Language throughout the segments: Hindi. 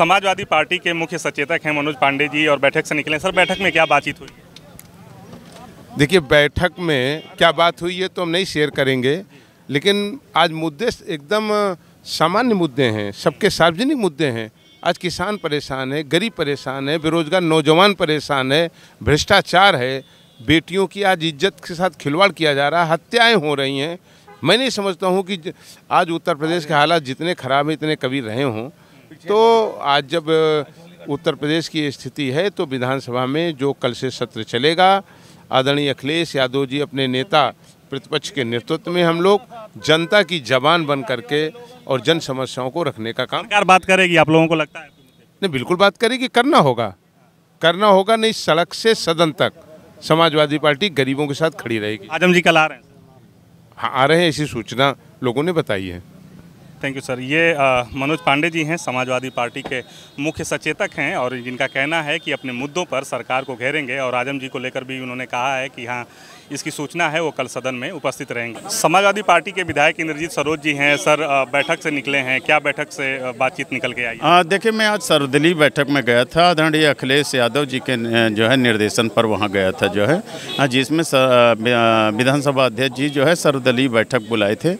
समाजवादी पार्टी के मुख्य सचेतक हैं मनोज पांडे जी और बैठक से निकले सर बैठक में क्या बातचीत हुई देखिए बैठक में क्या बात हुई है तो हम नहीं शेयर करेंगे लेकिन आज मुद्दे एकदम सामान्य मुद्दे हैं सबके सार्वजनिक मुद्दे हैं आज किसान परेशान है गरीब परेशान है बेरोजगार नौजवान परेशान है भ्रष्टाचार है बेटियों की आज इज्जत के साथ खिलवाड़ किया जा रहा है हत्याएँ हो रही हैं मैं नहीं समझता हूँ कि आज उत्तर प्रदेश के हालात जितने ख़राब हैं इतने कभी रहे हों तो आज जब उत्तर प्रदेश की स्थिति है तो विधानसभा में जो कल से सत्र चलेगा आदरणीय अखिलेश यादव जी अपने नेता प्रतिपक्ष के नेतृत्व में हम लोग जनता की जबान बन करके और जन समस्याओं को रखने का काम सरकार बात करेगी आप लोगों को लगता है नहीं बिल्कुल बात करेगी करना होगा करना होगा नहीं सड़क से सदन तक समाजवादी पार्टी गरीबों के साथ खड़ी रहेगी आजम जी कल आ रहे हैं हाँ आ रहे हैं ऐसी सूचना लोगों ने बताई है थैंक यू सर ये आ, मनोज पांडे जी हैं समाजवादी पार्टी के मुख्य सचेतक हैं और जिनका कहना है कि अपने मुद्दों पर सरकार को घेरेंगे और आजम जी को लेकर भी उन्होंने कहा है कि हाँ इसकी सूचना है वो कल सदन में उपस्थित रहेंगे समाजवादी पार्टी के विधायक इंद्रजीत सरोज जी हैं सर बैठक से निकले हैं क्या बैठक से बातचीत निकल के आई देखिए मैं आज सर्वदलीय बैठक में गया था आदरणीय अखिलेश यादव जी के जो है निर्देशन पर वहाँ गया था जो है जिसमें विधानसभा अध्यक्ष जी जो है सर्वदलीय बैठक बुलाए थे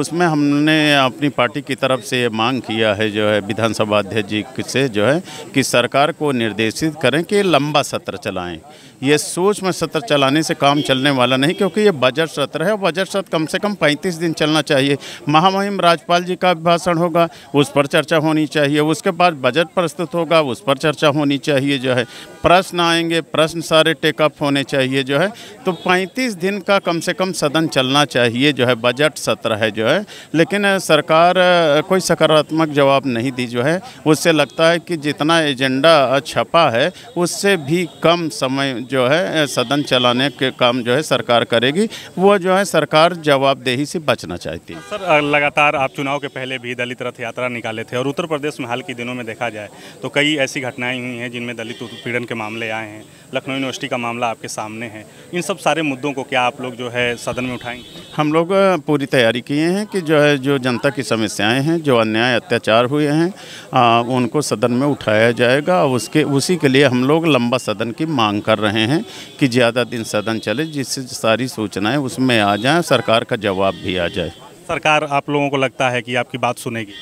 उसमें हमने अपनी पार्टी की तरफ से ये मांग किया है जो है विधानसभा अध्यक्ष जी से जो है कि सरकार को निर्देशित करें कि लंबा सत्र चलाएं ये सोच में सत्र चलाने से काम चलने वाला नहीं क्योंकि ये बजट सत्र है बजट सत्र कम से कम पैंतीस दिन चलना चाहिए महामहिम राज्यपाल जी का भाषण होगा उस पर चर्चा होनी चाहिए उसके बाद बजट प्रस्तुत होगा उस पर चर्चा होनी चाहिए जो है प्रश्न आएंगे प्रश्न सारे टेकअप होने चाहिए जो है तो पैंतीस दिन का कम से कम सदन चलना चाहिए जो है बजट सत्र है जो है लेकिन सरकार कोई सकारात्मक जवाब नहीं दी जो है उससे लगता है कि जितना एजेंडा छपा है उससे भी कम समय जो है सदन चलाने के काम काम जो है सरकार करेगी वो जो है सरकार जवाबदेही से बचना चाहती है सर लगातार आप चुनाव के पहले भी दलित रथ यात्रा निकाले थे और उत्तर प्रदेश में हाल के दिनों में देखा जाए तो कई ऐसी घटनाएं हुई हैं जिनमें दलित उत्पीड़न के मामले आए हैं लखनऊ यूनिवर्सिटी का मामला आपके सामने है इन सब सारे मुद्दों को क्या आप लोग जो है सदन में उठाएंगे हम लोग पूरी तैयारी किए हैं कि जो है जो जनता की समस्याएं हैं जो अन्याय अत्याचार हुए हैं आ, उनको सदन में उठाया जाएगा उसके उसी के लिए हम लोग लंबा सदन की मांग कर रहे हैं कि ज़्यादा दिन सदन चले जिससे सारी सूचनाएं उसमें आ जाए सरकार का जवाब भी आ जाए सरकार आप लोगों को लगता है कि आपकी बात सुनेगी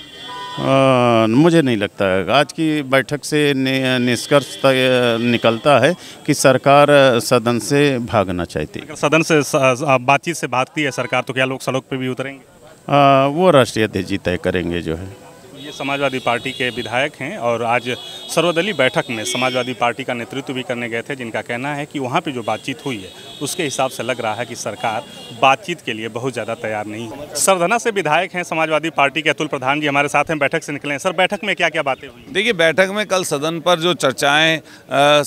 आ, मुझे नहीं लगता है आज की बैठक से निष्कर्ष निकलता है कि सरकार सदन से भागना चाहती है सदन से बातचीत से भागती है सरकार तो क्या लोग सड़क पर भी उतरेंगे आ, वो राष्ट्रीय अध्यक्ष जी तय करेंगे जो है समाजवादी पार्टी के विधायक हैं और आज सर्वदलीय बैठक में समाजवादी पार्टी का नेतृत्व भी करने गए थे जिनका कहना है कि वहाँ पे जो बातचीत हुई है उसके हिसाब से लग रहा है कि सरकार बातचीत के लिए बहुत ज़्यादा तैयार नहीं है सरधना से विधायक हैं समाजवादी पार्टी के अतुल प्रधान जी हमारे साथ हैं बैठक से निकले हैं सर बैठक में क्या क्या बातें हुई देखिए बैठक में कल सदन पर जो चर्चाएँ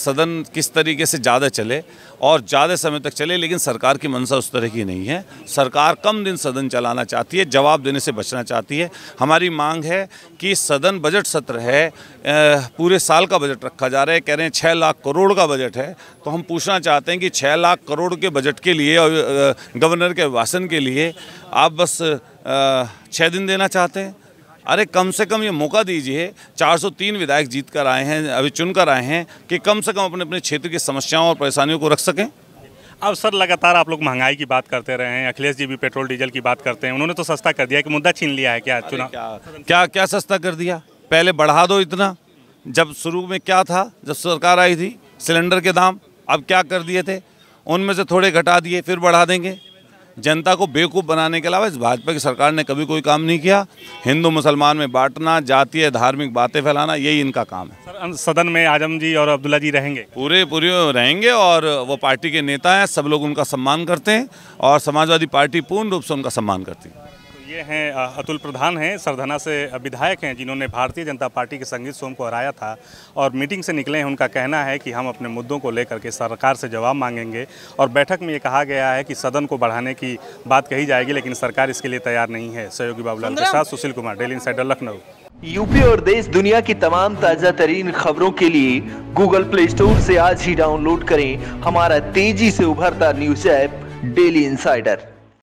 सदन किस तरीके से ज़्यादा चले और ज़्यादा समय तक चले लेकिन सरकार की मंशा उस तरह की नहीं है सरकार कम दिन सदन चलाना चाहती है जवाब देने से बचना चाहती है हमारी मांग है कि सदन बजट सत्र है पूरे साल का बजट रखा जा रहा है कह रहे हैं छः लाख करोड़ का बजट है तो हम पूछना चाहते हैं कि छः लाख करोड़ के बजट के लिए और गवर्नर के भाषण के लिए आप बस छः दिन देना चाहते हैं अरे कम से कम ये मौका दीजिए 403 विधायक जीत कर आए हैं अभी चुन कर आए हैं कि कम से कम अपने अपने क्षेत्र की समस्याओं और परेशानियों को रख सकें अब सर लगातार आप लोग महंगाई की बात करते रहे हैं अखिलेश जी भी पेट्रोल डीजल की बात करते हैं उन्होंने तो सस्ता कर दिया कि मुद्दा छीन लिया है क्या चुनाव क्या क्या क्या सस्ता कर दिया पहले बढ़ा दो इतना जब शुरू में क्या था जब सरकार आई थी सिलेंडर के दाम अब क्या कर दिए थे उनमें से थोड़े घटा दिए फिर बढ़ा देंगे जनता को बेवकूफ़ बनाने के अलावा इस भाजपा की सरकार ने कभी कोई काम नहीं किया हिंदू मुसलमान में बांटना जातीय धार्मिक बातें फैलाना यही इनका काम है सर सदन में आजम जी और अब्दुल्ला जी रहेंगे पूरे पूरे रहेंगे और वो पार्टी के नेता हैं सब लोग उनका सम्मान करते हैं और समाजवादी पार्टी पूर्ण रूप से उनका सम्मान करती है ये हैं अतुल प्रधान हैं सरधना से विधायक हैं जिन्होंने भारतीय जनता पार्टी के संगीत सोम को हराया था और मीटिंग से निकले हैं उनका कहना है कि हम अपने मुद्दों को लेकर के सरकार से जवाब मांगेंगे और बैठक में ये कहा गया है कि सदन को बढ़ाने की बात कही जाएगी लेकिन सरकार इसके लिए तैयार नहीं है सहयोगी बाबूलाल के साथ Sushil Kumar Daily Insider Lucknow UP और देश दुनिया की तमाम ताजा तरीन खबरों के लिए गूगल प्ले स्टोर से आज ही डाउनलोड करें हमारा तेजी से उभरता न्यूज ऐप डेली इंसाइडर